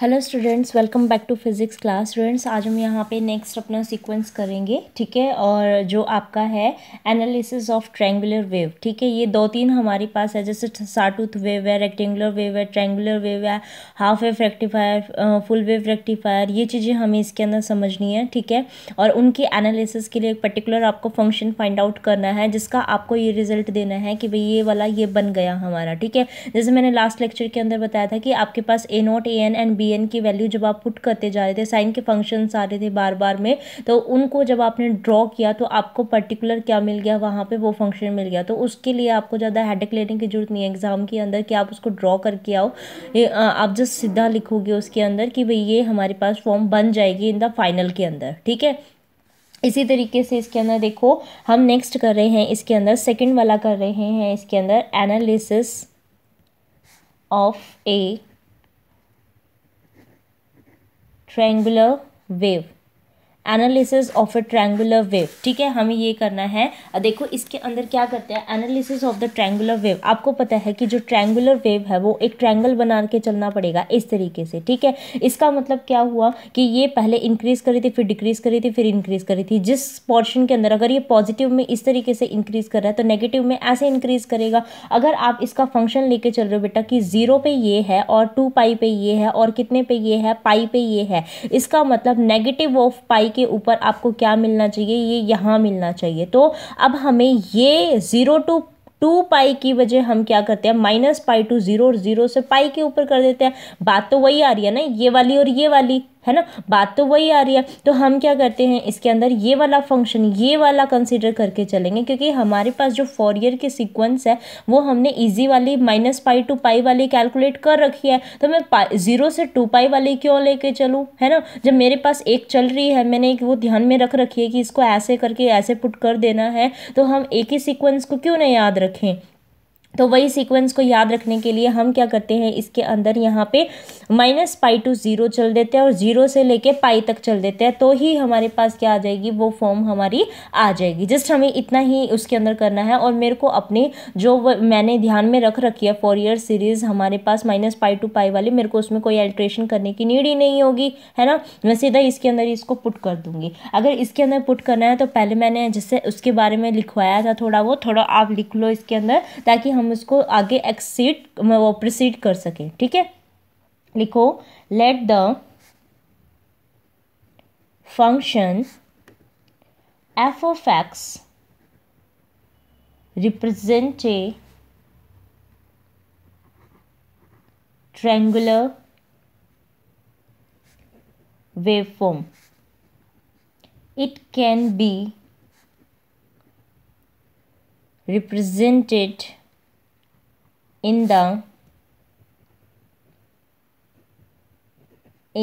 Hello students welcome back to physics class students आज हम यहाँ पे नेक्स्ट अपना सीक्वेंस करेंगे ठीक है और जो आपका है एनालिसिस ऑफ ट्रैंगुलर वेव ठीक है ये दो तीन हमारे पास है जैसे साटूथ वेव है रेक्टेंगुलर वेव है ट्रैंगुलर वेव है half wave rectifier full wave rectifier ये चीज़ें हमें इसके अंदर समझनी है ठीक है और उनके एनालिसिस के लिए एक पर्टिकुलर आपको फंक्शन फाइंड आउट करना है जिसका आपको ये रिजल्ट देना है कि भाई ये वाला ये बन गया हमारा ठीक है जैसे मैंने लास्ट लेक्चर के अंदर बताया था कि आपके पास A naught A N and B B N की वैल्यू जब आप पुट करते जा रहे थे साइन के फंक्शंस आ रहे थे बार बार में तो उनको जब आपने ड्रॉ किया तो आपको पर्टिकुलर क्या मिल गया वहाँ पे वो फंक्शन मिल गया तो उसके लिए आपको ज़्यादा हेडेक लेने की जरूरत नहीं है एग्ज़ाम के अंदर कि आप उसको ड्रॉ करके आओ आप जस्ट सीधा लिखोगे उसके अंदर कि भाई ये हमारे पास फॉर्म बन जाएगी इन द फाइनल के अंदर ठीक है इसी तरीके से इसके अंदर देखो हम नेक्स्ट कर रहे हैं इसके अंदर सेकंड वाला कर रहे हैं इसके अंदर analysis of a triangular wave. Analysis of a triangular wave ठीक है हमें ये करना है देखो इसके अंदर क्या करते हैं analysis of the triangular wave आपको पता है कि जो ट्रैंगुलर वेव है वो एक ट्रैंगल बना के चलना पड़ेगा इस तरीके से ठीक है इसका मतलब क्या हुआ कि ये पहले इंक्रीज करी थी फिर डिक्रीज करी थी फिर इंक्रीज करी थी जिस पोर्शन के अंदर अगर ये पॉजिटिव में इस तरीके से इंक्रीज कर रहा है तो नेगेटिव में ऐसे इंक्रीज करेगा अगर आप इसका फंक्शन लेके चल रहे हो बेटा कि जीरो पे ये है और टू पाई पे ये है और कितने पे ये है पाई पे ये है इसका मतलब नेगेटिव ऑफ पाई के ऊपर आपको क्या मिलना चाहिए ये यहाँ मिलना चाहिए तो अब हमें ये ज़ीरो टू टू पाई की वजह हम क्या करते हैं माइनस पाई टू ज़ीरो और ज़ीरो से पाई के ऊपर कर देते हैं बात तो वही आ रही है ना ये वाली और ये वाली है ना बात तो वही आ रही है तो हम क्या करते हैं इसके अंदर ये वाला फंक्शन ये वाला कंसिडर करके चलेंगे क्योंकि हमारे पास जो ईयर के सीक्वेंस है वो हमने ईजी वाली माइनस पाई टू पाई वाली कैलकुलेट कर रखी है तो मैं ज़ीरो से टू पाई वाली क्यों लेके चलूँ है ना जब मेरे पास एक चल रही है मैंने एक वो ध्यान में रख रखी है कि इसको ऐसे करके ऐसे पुट कर देना है तो हम एक ही सिक्वेंस को क्यों नहीं याद रखें तो वही सीक्वेंस को याद रखने के लिए हम क्या करते हैं इसके अंदर यहाँ पे माइनस पाई टू ज़ीरो चल देते हैं और ज़ीरो से लेके पाई तक चल देते हैं तो ही हमारे पास क्या आ जाएगी वो फॉर्म हमारी आ जाएगी जस्ट हमें इतना ही उसके अंदर करना है और मेरे को अपने जो मैंने ध्यान में रख रखी है फोर ईयर सीरीज़ हमारे पास माइनस पाई टू पाई वाली मेरे को उसमें कोई अल्ट्रेशन करने की नीड ही नहीं होगी है ना मैं सीधा इसके अंदर इसको पुट कर दूँगी अगर इसके अंदर पुट करना है तो पहले मैंने जैसे उसके बारे में लिखवाया था थोड़ा वो थोड़ा आप लिख लो इसके अंदर ताकि हम हम उसको आगे एक्सीड वो प्रोसीड कर सके ठीक है लिखो let the function F of X represent a triangular wave form it can be represented in the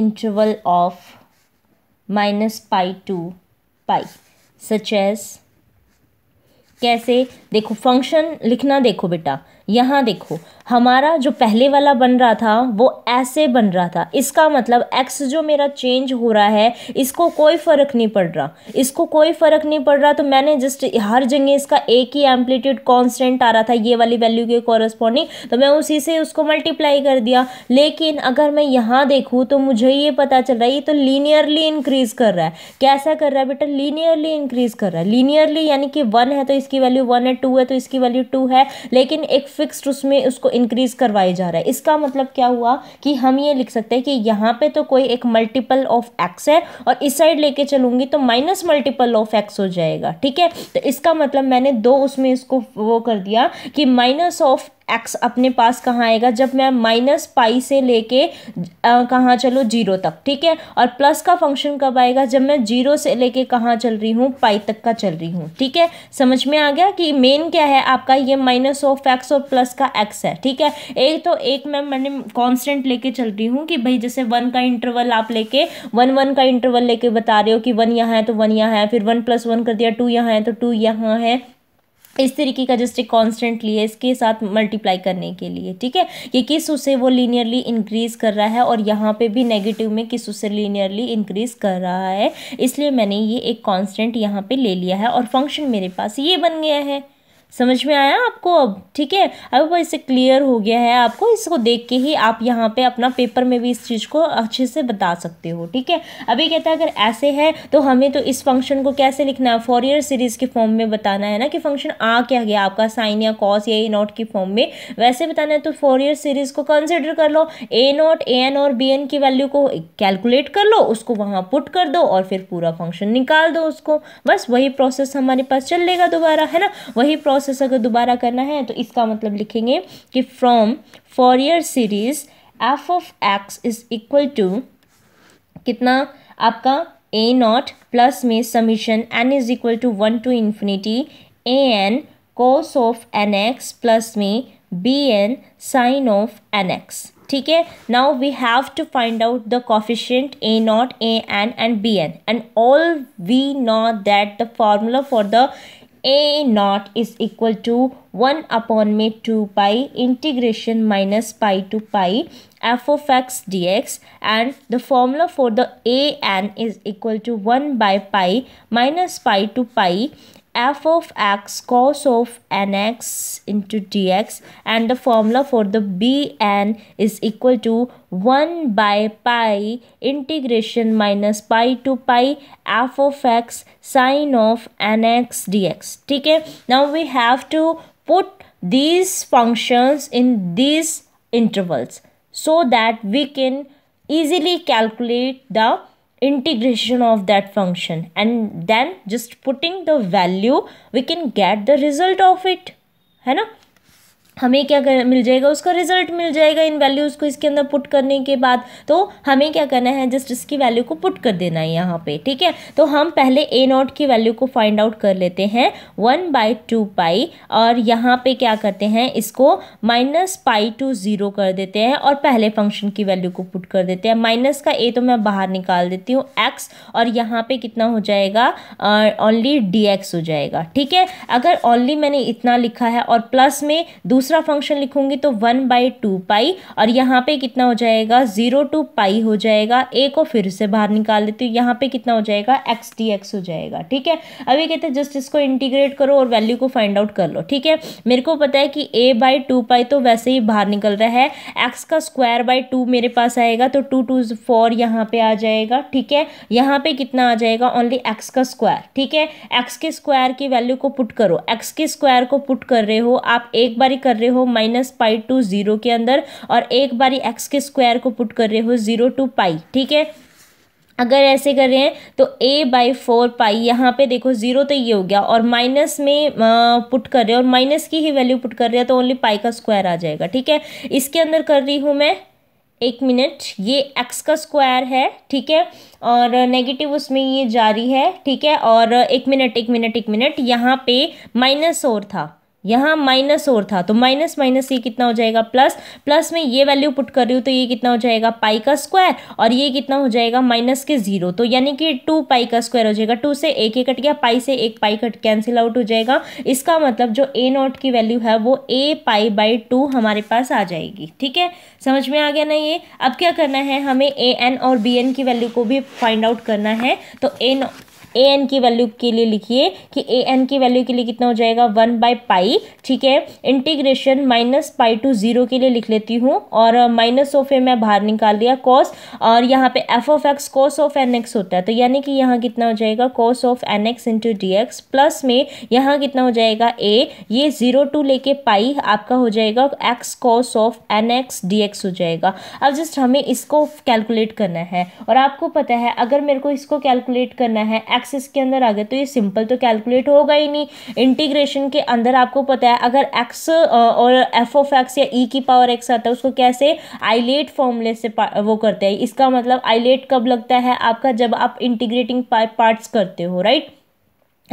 interval of minus pi to pi such as कैसे देखो फंक्शन लिखना देखो बेटा यहाँ देखो हमारा जो पहले वाला बन रहा था वो ऐसे बन रहा था इसका मतलब एक्स जो मेरा चेंज हो रहा है इसको कोई फ़र्क नहीं पड़ रहा इसको कोई फ़र्क नहीं पड़ रहा तो मैंने जस्ट हर जगह इसका एक ही एम्पलीट्यूड कांस्टेंट आ रहा था ये वाली वैल्यू के कॉरस्पॉन्डिंग तो मैं उसी से उसको मल्टीप्लाई कर दिया लेकिन अगर मैं यहाँ देखूँ तो मुझे ये पता चल रहा है ये तो लीनियरली इंक्रीज़ कर रहा है कैसा कर रहा है बेटा लीनियरली इंक्रीज़ कर रहा है लीनियरली यानी कि वन है तो इसकी इसकी वैल्यू वन है टू है तो इसकी वैल्यू टू है लेकिन एक फिक्स्ड उसमें उसको इंक्रीज करवाया जा रहा है इसका मतलब क्या हुआ कि हम ये लिख सकते हैं कि यहाँ पे तो कोई एक मल्टीपल ऑफ एक्स है और इस साइड लेके चलूंगी तो माइनस मल्टीपल ऑफ एक्स हो जाएगा ठीक है तो इसका मतलब मैंने दो उसमें इसको वो कर दिया कि माइनस ऑफ एक्स अपने पास कहाँ आएगा जब मैं माइनस पाई से लेके कहाँ चलो जीरो तक ठीक है और प्लस का फंक्शन कब आएगा जब मैं जीरो से लेके कहाँ चल रही हूँ पाई तक का चल रही हूँ ठीक है समझ में आ गया कि मेन क्या है आपका ये माइनस ऑफ एक्स और प्लस का एक्स है ठीक है एक तो एक मैं मैंने कॉन्स्टेंट लेके चल रही हूँ कि भाई जैसे वन का इंटरवल आप लेके वन वन का इंटरवल लेके बता रहे हो कि वन यहाँ है तो वन यहाँ है फिर वन प्लस वन कर दिया टू यहाँ है तो टू यहाँ है इस तरीके का जस्ट एक कॉन्स्टेंट लिए इसके साथ मल्टीप्लाई करने के लिए ठीक है ये किस उसे वो लीनियरली इंक्रीज कर रहा है और यहाँ पे भी नेगेटिव में किस उसे लीनियरली इंक्रीज कर रहा है इसलिए मैंने ये एक कॉन्स्टेंट यहाँ पे ले लिया है और फंक्शन मेरे पास ये बन गया है समझ में आया आपको अब ठीक है अब इसे क्लियर हो गया है आपको इसको देख के ही आप यहाँ पे अपना पेपर में भी इस चीज़ को अच्छे से बता सकते हो ठीक है अभी कहता है अगर ऐसे है तो हमें तो इस फंक्शन को कैसे लिखना है फॉर सीरीज़ के फॉर्म में बताना है ना कि फंक्शन आ क्या गया आपका साइन या कॉस या ए नॉट के फॉर्म में वैसे बताना है तो फोर सीरीज़ को कंसिडर कर लो ए नॉट ए एन और बी एन की वैल्यू को कैलकुलेट कर लो उसको वहाँ पुट कर दो और फिर पूरा फंक्शन निकाल दो उसको बस वही प्रोसेस हमारे पास लेगा दोबारा है ना वही प्रोसेस प्रोसेस अगर दोबारा करना है तो इसका मतलब लिखेंगे कि from Fourier series F of X is equal to कितना आपका ए नॉट प्लस में summation N is equal to one to infinity A N cos of N X plus में B N sine of N X ठीक है now we have to find out the coefficient A naught A N and B N and all we not that the formula for the a naught is equal to 1 upon me 2 pi integration minus pi to pi f of x dx and the formula for the a n is equal to 1 by pi minus pi to pi f of x cos of nx into dx and the formula for the bn is equal to 1 by pi integration minus pi to pi f of x sine of nx dx Okay. now we have to put these functions in these intervals so that we can easily calculate the integration of that function and then just putting the value we can get the result of it है ना हमें क्या कर मिल जाएगा उसका result मिल जाएगा इन values को इसके अंदर पुट करने के बाद तो हमें क्या करना है जस्ट इसकी वैल्यू को पुट कर देना है यहाँ पे ठीक है तो हम पहले ए नॉट की वैल्यू को फाइंड आउट कर लेते हैं वन बाई टू पाई और यहाँ पे क्या करते हैं इसको माइनस पाई टू ज़ीरो कर देते हैं और पहले फंक्शन की वैल्यू को पुट कर देते हैं माइनस का ए तो मैं बाहर निकाल देती हूँ एक्स और यहाँ पर कितना हो जाएगा ओनली डी हो जाएगा ठीक है अगर ओनली मैंने इतना लिखा है और प्लस में दूसरा दूसरा फंक्शन लिखूंगी तो वन बाई टू पाई और यहाँ पे कितना हो जाएगा ज़ीरो टू पाई हो जाएगा ए को फिर से बाहर निकाल देती हूँ यहाँ पे कितना हो जाएगा एक्स डी एक्स हो जाएगा ठीक है अब ये कहते हैं जस्ट इसको इंटीग्रेट करो और वैल्यू को फाइंड आउट कर लो ठीक है मेरे को पता है कि ए बाई टू पाई तो वैसे ही बाहर निकल रहा है एक्स का स्क्वायर बाई टू मेरे पास आएगा तो टू टू फोर यहाँ पे आ जाएगा ठीक है यहाँ पे कितना आ जाएगा ओनली एक्स का स्क्वायर ठीक है एक्स के स्क्वायर की वैल्यू को पुट करो एक्स के स्क्वायर को पुट कर रहे हो आप एक बार ही कर कर रहे हो माइनस पाई टू जीरो के अंदर और एक बारी एक्स के स्क्वायर को पुट कर रहे हो जीरो टू पाई ठीक है अगर ऐसे कर रहे हैं तो a बाई फोर पाई यहाँ पे देखो ज़ीरो तो ये हो गया और माइनस में पुट कर रहे हैं और माइनस की ही वैल्यू पुट कर रहे हैं तो ओनली पाई का स्क्वायर आ जाएगा ठीक है इसके अंदर कर रही हूँ मैं एक मिनट ये x का स्क्वायर है ठीक है और नेगेटिव उसमें ये जारी है ठीक है और एक मिनट एक मिनट एक मिनट यहाँ पे माइनस और था यहाँ माइनस और था तो माइनस माइनस ये कितना हो जाएगा प्लस प्लस में ये वैल्यू पुट कर रही हूँ तो ये कितना हो जाएगा पाई का स्क्वायर और ये कितना हो जाएगा माइनस के जीरो तो यानी कि टू पाई का स्क्वायर हो जाएगा टू से एक ही कट गया पाई से एक पाई कट कैंसिल आउट हो जाएगा इसका मतलब जो ए नॉट की वैल्यू है वो ए पाई बाई टू हमारे पास आ जाएगी ठीक है समझ में आ गया ना ये अब क्या करना है हमें ए एन और बी एन की वैल्यू को भी फाइंड आउट करना है तो ए नॉट ए एन की वैल्यू के लिए लिखिए कि ए एन की वैल्यू के लिए कितना हो जाएगा वन बाय पाई ठीक है integration minus pi to zero के लिए लिख लेती हूँ और माइनस ऑफ ए मैं बाहर निकाल लिया कॉस और यहाँ पे f of x cos of N x होता है तो यानी कि यहाँ कितना हो जाएगा cos of N x into d x plus में यहाँ कितना हो जाएगा ए ये जीरो टू लेके पाई आपका हो जाएगा x cos of N x d x हो जाएगा अब जस्ट हमें इसको कैलकुलेट करना है और आपको पता है अगर मेरे को इसको कैलकुलेट करना है एक्स एक्सिस के अंदर आ गए तो ये सिंपल तो कैलकुलेट होगा ही नहीं इंटीग्रेशन के अंदर आपको पता है अगर एक्स और एफ ऑफ एक्स या ई e की पावर एक्स आता है उसको कैसे आईलेट फॉर्मूले से वो करते हैं इसका मतलब आईलेट कब लगता है आपका जब आप इंटीग्रेटिंग पार्ट्स करते हो राइट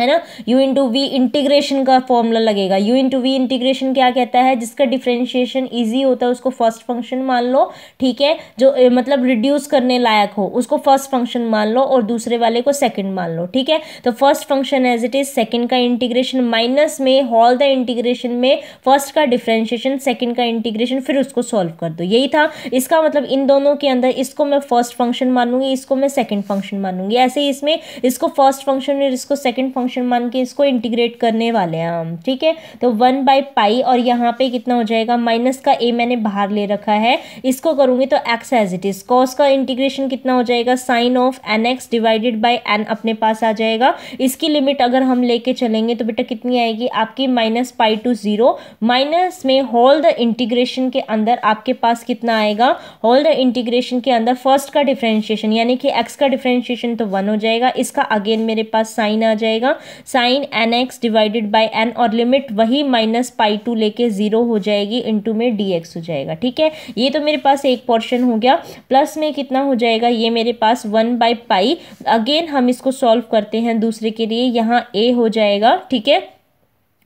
है ना u इंटू वी इंटीग्रेशन का फॉर्मूला लगेगा u इंटू वी इंटीग्रेशन क्या कहता है जिसका डिफ्रेंशिएशन ईजी होता है उसको फर्स्ट फंक्शन मान लो ठीक है जो ए, मतलब रिड्यूस करने लायक हो उसको फर्स्ट फंक्शन मान लो और दूसरे वाले को सेकेंड मान लो ठीक है तो first function as it is second का इंटीग्रेशन माइनस में हॉल द इंटीग्रेशन में फर्स्ट का डिफ्रेंशिएशन सेकेंड का इंटीग्रेशन फिर उसको सॉल्व कर दो यही था इसका मतलब इन दोनों के अंदर इसको मैं फर्स्ट फंक्शन मानूंगी इसको मैं सेकेंड फंक्शन मानूंगी ऐसे ही इसमें इसको फर्स्ट फंक्शन और इसको सेकेंड फंक्शन फंक्शन मान के इसको इंटीग्रेट करने वाले हैं हम ठीक है तो वन बाई पाई और यहाँ पे कितना हो जाएगा माइनस का ए मैंने बाहर ले रखा है इसको करूँगी तो x as it is cos का इंटीग्रेशन कितना हो जाएगा sine of N x divided by n अपने पास आ जाएगा इसकी लिमिट अगर हम लेके चलेंगे तो बेटा कितनी आएगी आपकी minus pi to zero minus में होल द इंटीग्रेशन के अंदर आपके पास कितना आएगा होल द इंटीग्रेशन के अंदर फर्स्ट का डिफ्रेंशिएशन यानी कि एक्स का डिफ्रेंशिएशन तो वन हो जाएगा इसका अगेन मेरे पास साइन आ जाएगा जाएगा sine n x divided by n और लिमिट वही माइनस पाई टू लेके जीरो हो जाएगी इंटू में डी एक्स हो जाएगा ठीक है ये तो मेरे पास एक पोर्शन हो गया प्लस में कितना हो जाएगा ये मेरे पास वन बाई पाई अगेन हम इसको सॉल्व करते हैं दूसरे के लिए यहाँ ए हो जाएगा ठीक है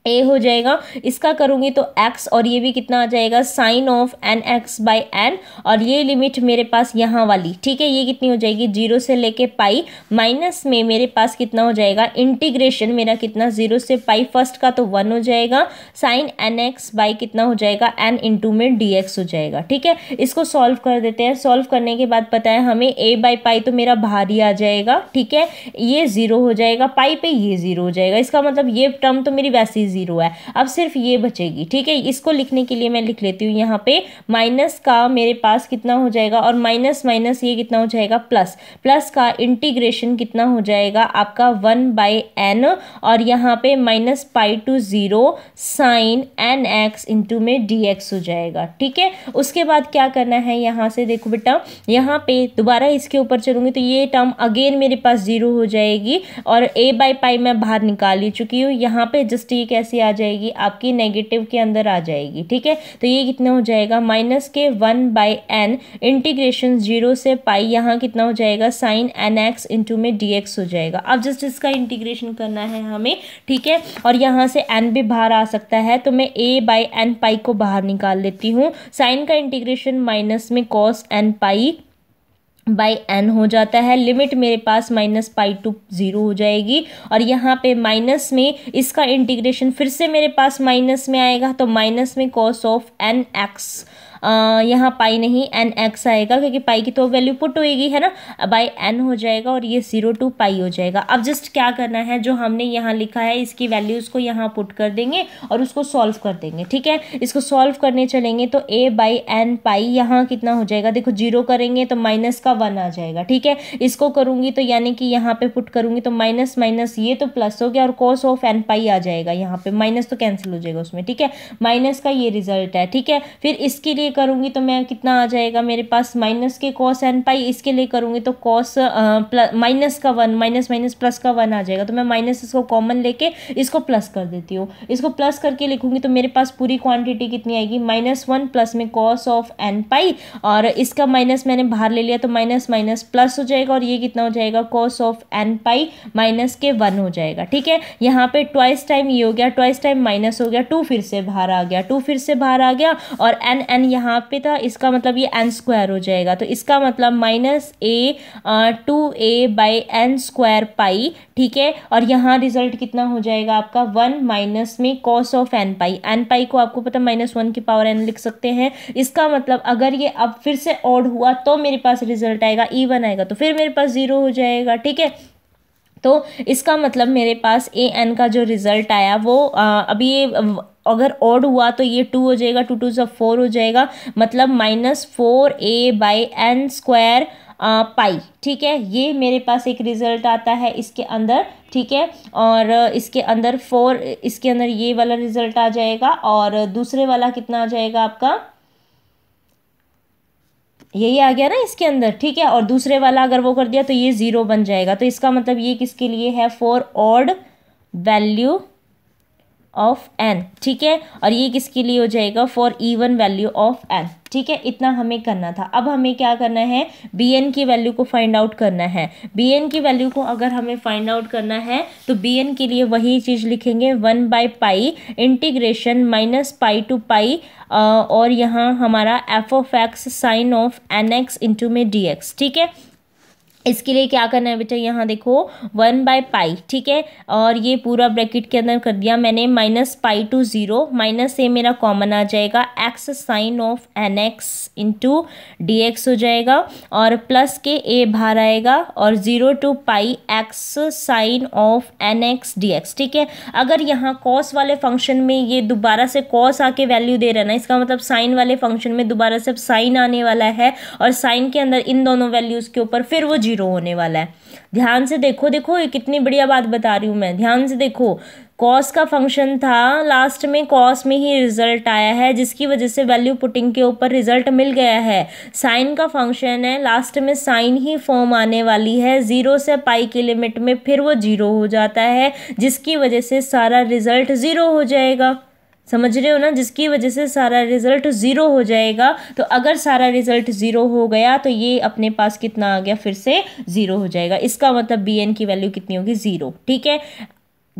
ए हो जाएगा इसका करूँगी तो एक्स और ये भी कितना आ जाएगा sine of N x by n और ये लिमिट मेरे पास यहाँ वाली ठीक है ये कितनी हो जाएगी जीरो से लेके पाई माइनस में मेरे पास कितना हो जाएगा इंटीग्रेशन मेरा कितना जीरो से पाई फर्स्ट का तो वन हो जाएगा साइन एन एक्स बाई कितना हो जाएगा एन इंटू में डी एक्स हो जाएगा ठीक है इसको सॉल्व कर देते हैं सॉल्व करने के बाद पता है हमें ए बाई पाई तो मेरा ही आ जाएगा ठीक है ये ज़ीरो हो जाएगा पाई पे ये ज़ीरो हो जाएगा इसका मतलब ये टर्म तो मेरी वैसी ज़ीरो है अब सिर्फ ये बचेगी ठीक है इसको लिखने के लिए मैं लिख लेती हूँ यहाँ पे माइनस का मेरे पास कितना हो जाएगा और माइनस माइनस ये कितना हो जाएगा प्लस प्लस का इंटीग्रेशन कितना हो जाएगा आपका वन बाई एन और यहाँ पे minus pi to zero sine n x into में डी एक्स हो जाएगा ठीक है उसके बाद क्या करना है यहाँ से देखो बेटा यहाँ पे दोबारा इसके ऊपर चलूंगी तो ये टर्म अगेन मेरे पास ज़ीरो हो जाएगी और ए बाई पाई मैं बाहर निकाल ही चुकी हूँ यहाँ पे जस्ट ये कैसे कैसी आ जाएगी आपकी नेगेटिव के अंदर आ जाएगी ठीक है तो ये कितना हो जाएगा माइनस के one by n integration zero से पाई यहाँ कितना हो जाएगा साइन एन एक्स इंटू में डी एक्स हो जाएगा अब जस्ट इसका इंटीग्रेशन करना है हमें ठीक है और यहाँ से एन भी बाहर आ सकता है तो मैं ए बाई एन पाई को बाहर निकाल लेती हूँ साइन का इंटीग्रेशन माइनस में cos n pi by n हो जाता है लिमिट मेरे पास माइनस पाई टू ज़ीरो हो जाएगी और यहाँ पे माइनस में इसका इंटीग्रेशन फिर से मेरे पास माइनस में आएगा तो माइनस में कॉस ऑफ एन एक्स यहाँ पाई नहीं एन एक्स आएगा क्योंकि पाई की तो वैल्यू पुट होएगी है ना बाई एन हो जाएगा और ये ज़ीरो टू पाई हो जाएगा अब जस्ट क्या करना है जो हमने यहाँ लिखा है इसकी वैल्यूज़ को यहाँ पुट कर देंगे और उसको सॉल्व कर देंगे ठीक है इसको सॉल्व करने चलेंगे तो ए बाई एन पाई यहाँ कितना हो जाएगा देखो जीरो करेंगे तो माइनस का वन आ जाएगा ठीक है इसको करूँगी तो यानी कि यहाँ पे पुट करूँगी तो माइनस माइनस ये तो प्लस हो गया और कॉस ऑफ एन पाई आ जाएगा यहाँ पे माइनस तो कैंसिल हो जाएगा उसमें ठीक है माइनस का ये रिजल्ट है ठीक है फिर इसके लिए करूँगी तो मैं कितना आ जाएगा मेरे पास माइनस के कॉस एन पाई इसके लिए करूँगी तो कॉस माइनस का वन माइनस माइनस प्लस का वन आ जाएगा तो मैं माइनस इसको कॉमन लेके इसको प्लस कर देती हूँ इसको प्लस करके लिखूँगी तो मेरे पास पूरी क्वान्टिटी कितनी आएगी माइनस वन प्लस में कॉस ऑफ एन पाई और इसका माइनस मैंने बाहर ले लिया तो माइनस माइनस प्लस हो जाएगा और ये कितना हो जाएगा cos of n pi minus के वन हो जाएगा ठीक है यहाँ पर ट्वाइस टाइम ये हो गया ट्वाइस टाइम माइनस हो गया टू फिर से बाहर आ गया टू फिर से बाहर आ गया और एन एन यहाँ पे था इसका मतलब ये एन स्क्वायर हो जाएगा तो इसका मतलब minus a two a by n square pi ठीक है और यहाँ रिजल्ट कितना हो जाएगा आपका वन माइनस में cos of n pi n pi को आपको पता माइनस वन की पावर एन लिख सकते हैं इसका मतलब अगर ये अब फिर से ऑड हुआ तो मेरे पास रिजल्ट आएगा ई e वन आएगा तो फिर मेरे पास ज़ीरो हो जाएगा ठीक है तो इसका मतलब मेरे पास ए एन का जो रिज़ल्ट आया वो आ, अभी ये अगर ऑड हुआ तो ये टू हो जाएगा टू टू ज़ा फोर हो जाएगा मतलब minus four a by n square pi ठीक है ये मेरे पास एक रिज़ल्ट आता है इसके अंदर ठीक है और इसके अंदर फोर इसके अंदर ये वाला रिज़ल्ट आ जाएगा और दूसरे वाला कितना आ जाएगा आपका यही आ गया ना इसके अंदर ठीक है और दूसरे वाला अगर वो कर दिया तो ये ज़ीरो बन जाएगा तो इसका मतलब ये किसके लिए है for odd value of n ठीक है और ये किसके लिए हो जाएगा for even value of n ठीक है इतना हमें करना था अब हमें क्या करना है बी एन की वैल्यू को फाइंड आउट करना है बी एन की वैल्यू को अगर हमें फाइंड आउट करना है तो बी एन के लिए वही चीज़ लिखेंगे one by pi integration minus pi to pi और यहाँ हमारा f of x sine of N x into में डी एक्स ठीक है इसके लिए क्या करना है बेटा यहाँ देखो वन बाय पाई ठीक है और ये पूरा ब्रैकेट के अंदर कर दिया मैंने minus pi to zero minus से मेरा कॉमन आ जाएगा x sine of N x into d x हो जाएगा और प्लस के ए बाहर आएगा और zero to pi x sine of N x d x ठीक है अगर यहाँ कॉस वाले फंक्शन में ये दोबारा से कॉस आके वैल्यू दे रहा ना इसका मतलब साइन वाले फंक्शन में दोबारा से साइन आने वाला है और साइन के अंदर इन दोनों वैल्यूज़ के ऊपर फिर वो जीरो जीरो होने वाला है ध्यान से देखो देखो ये कितनी बढ़िया बात बता रही हूँ मैं ध्यान से देखो कॉस का फंक्शन था लास्ट में कॉस में ही रिजल्ट आया है जिसकी वजह से वैल्यू पुटिंग के ऊपर रिजल्ट मिल गया है साइन का फंक्शन है लास्ट में साइन ही फॉर्म आने वाली है ज़ीरो से पाई की लिमिट में फिर वो ज़ीरो हो जाता है जिसकी वजह से सारा रिजल्ट ज़ीरो हो जाएगा समझ रहे हो ना जिसकी वजह से सारा रिज़ल्ट ज़ीरो हो जाएगा तो अगर सारा रिज़ल्ट ज़ीरो हो गया तो ये अपने पास कितना आ गया फिर से ज़ीरो हो जाएगा इसका मतलब बी एन की वैल्यू कितनी होगी ज़ीरो ठीक है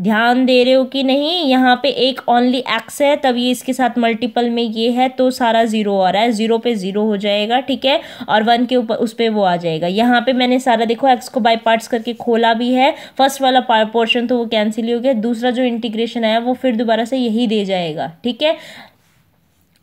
ध्यान दे रहे हो कि नहीं यहाँ पे एक ओनली एक्स है तभी इसके साथ मल्टीपल में ये है तो सारा ज़ीरो आ रहा है ज़ीरो पे ज़ीरो हो जाएगा ठीक है और वन के ऊपर उस पर वो आ जाएगा यहाँ पे मैंने सारा देखो एक्स को बाई पार्ट्स करके खोला भी है फर्स्ट वाला पोर्शन तो वो कैंसिल ही हो गया दूसरा जो इंटीग्रेशन आया वो फिर दोबारा से यही दे जाएगा ठीक है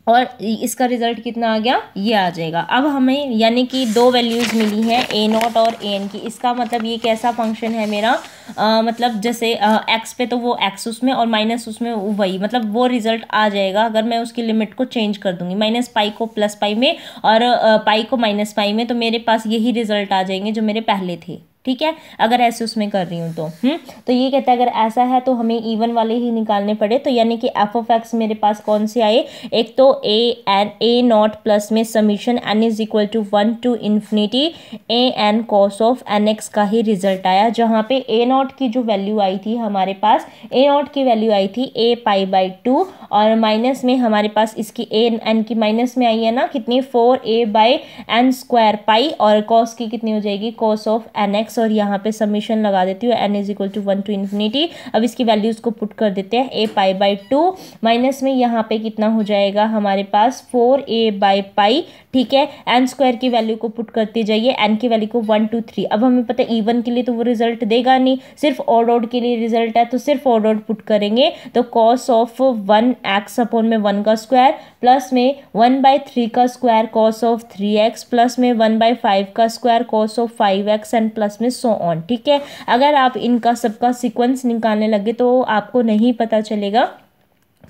और इसका रिजल्ट कितना आ गया ये आ जाएगा अब हमें यानी कि दो वैल्यूज़ मिली हैं ए नॉट और ए एन की इसका मतलब ये कैसा फंक्शन है मेरा आ, मतलब जैसे एक्स पे तो वो एक्स उसमें और माइनस उसमें वही मतलब वो रिजल्ट आ जाएगा अगर मैं उसकी लिमिट को चेंज कर दूंगी माइनस पाई को प्लस पाई में और पाई को माइनस पाई में तो मेरे पास यही रिजल्ट आ जाएंगे जो मेरे पहले थे ठीक है अगर ऐसे उसमें कर रही हूँ तो हम्म तो ये कहता है अगर ऐसा है तो हमें इवन वाले ही निकालने पड़े तो यानी कि एफ ऑफ एक्स मेरे पास कौन से आए एक तो a n a naught plus में summation N is equal to one to infinity A n cos of N x का ही रिजल्ट आया जहाँ पे ए नॉट की जो वैल्यू आई थी हमारे पास ए नॉट की वैल्यू आई थी ए पाई बाई टू और माइनस में हमारे पास इसकी ए एन की माइनस में आई है ना कितनी four a by n square pi और कॉस की कितनी हो जाएगी cos of N x x और यहाँ पे समीशन लगा देती हूँ n is equal to one to infinity अब इसकी वैल्यूज़ को पुट कर देते हैं a pi by two minus में यहाँ पे कितना हो जाएगा हमारे पास फोर ए बाई पाई ठीक है एन स्क्वायर की वैल्यू को पुट करते जाइए एन की वैल्यू को वन टू थ्री अब हमें पता है ईवन के लिए तो वो रिजल्ट देगा नहीं सिर्फ ऑड ऑड के लिए रिजल्ट है तो सिर्फ ऑड ऑड पुट करेंगे तो cos of one x upon में वन का स्क्वायर प्लस में वन बाई थ्री का square cos of three x plus में वन बाई फाइव का square cos of five x and plus में सो ऑन ठीक है अगर आप इनका सबका सिक्वेंस निकालने लगे तो आपको नहीं पता चलेगा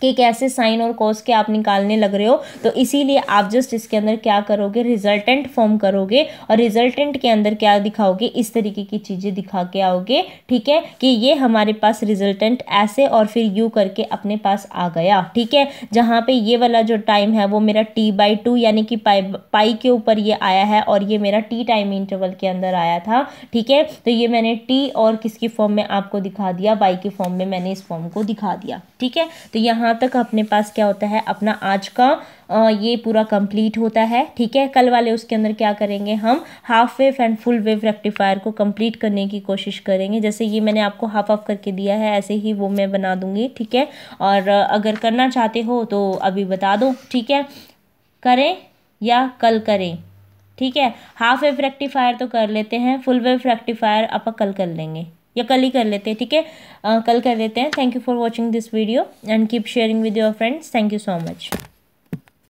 कि कैसे साइन और कॉस के आप निकालने लग रहे हो तो इसीलिए आप जस्ट इसके अंदर क्या करोगे रिजल्टेंट फॉर्म करोगे और रिजल्टेंट के अंदर क्या दिखाओगे इस तरीके की चीज़ें दिखा के आओगे ठीक है कि ये हमारे पास रिजल्टेंट ऐसे और फिर यू करके अपने पास आ गया ठीक है जहाँ पे ये वाला जो टाइम है वो मेरा टी बाई टू यानी कि पाई पाई के ऊपर ये आया है और ये मेरा टी टाइम इंटरवल के अंदर आया था ठीक है तो ये मैंने टी और किसकी फॉर्म में आपको दिखा दिया बाई के फॉर्म में मैंने इस फॉर्म को दिखा दिया ठीक है तो यहाँ यहाँ तक अपने पास क्या होता है अपना आज का ये पूरा कंप्लीट होता है ठीक है कल वाले उसके अंदर क्या करेंगे हम half wave and full wave rectifier को कंप्लीट करने की कोशिश करेंगे जैसे ये मैंने आपको हाफ ऑफ करके दिया है ऐसे ही वो मैं बना दूंगी ठीक है और अगर करना चाहते हो तो अभी बता दो ठीक है करें या कल करें ठीक है हाफ वेव रेक्टिफायर तो कर लेते हैं फुल वेव रेक्टिफायर आप कल कर लेंगे या कल ही कर लेते हैं ठीक है कल कर देते हैं thank you for watching this video and keep sharing with your friends thank you so much